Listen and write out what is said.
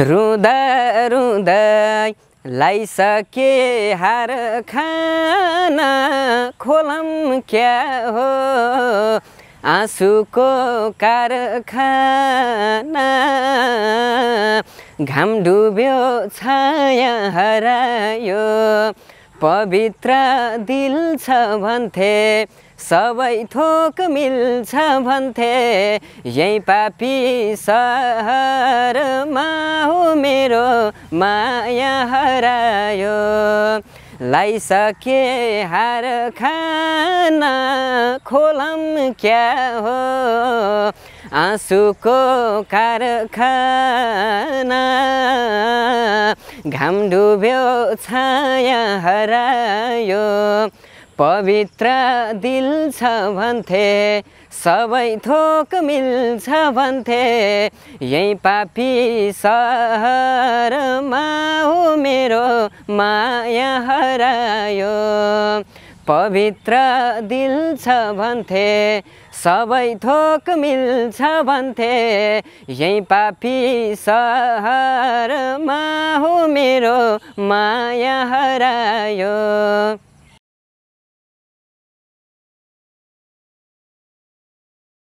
रुँदा रुँदै लाइसके हार खाना खोलम क्या हो आँसुको कारखाना घाम डुब्यो छाया हरायो पवित्र दिल छ भन्थे सबै थोक मिल्छ भन्थे यही पापी सहरमा हो मेरो माया हरायो लाइसके हार खाना खोलम क्या हो आँसुको कारखाना घाम डुब्यो छाया हरायो पवित्र दिल छ भन्थे सबै थोक मिल्छ भन्थे यही पापी सहरमा हो मेरो माया हरायो पवित्र दिल छ भन्थे सबै थोक मिल्छ भन्थे यही पापी सहरमा हो मेरो माया हरायो